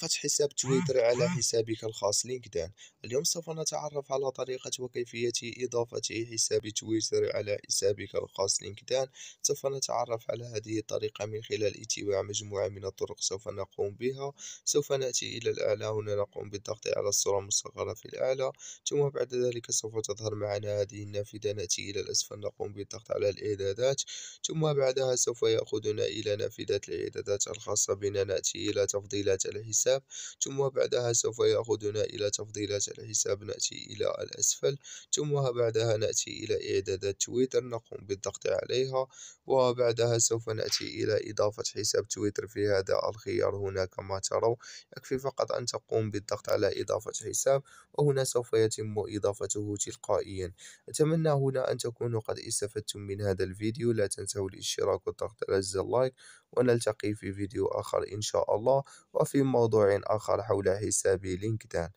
فتح حساب تويتر على حسابك الخاص لينكدان اليوم سوف نتعرف على طريقة وكيفية إضافة حساب تويتر على حسابك الخاص لينكدان سوف نتعرف على هذه الطريقة من خلال اتباع مجموعة من الطرق سوف نقوم بها سوف نأتي إلى الأعلى هنا نقوم بالضغط على الصورة المصغرة في الأعلى ثم بعد ذلك سوف تظهر معنا هذه النافذة نأتي إلى الأسفل نقوم بالضغط على الإعدادات ثم بعدها سوف يأخذنا إلى نافذة الإعدادات الخاصة بنا نأتي إلى تفضيلات الحساب الحساب ثم بعدها سوف يأخذنا إلى تفضيلات الحساب نأتي إلى الأسفل ثم بعدها نأتي إلى إعدادات تويتر نقوم بالضغط عليها وبعدها سوف نأتي إلى إضافة حساب تويتر في هذا الخيار هنا كما ترون يكفي فقط أن تقوم بالضغط على إضافة حساب وهنا سوف يتم إضافته تلقائيا أتمنى هنا أن تكونوا قد استفدتم من هذا الفيديو لا تنسوا الاشتراك والضغط على زر اللايك ونلتقي في فيديو آخر إن شاء الله وفي موضوع آخر حول حساب لينكدان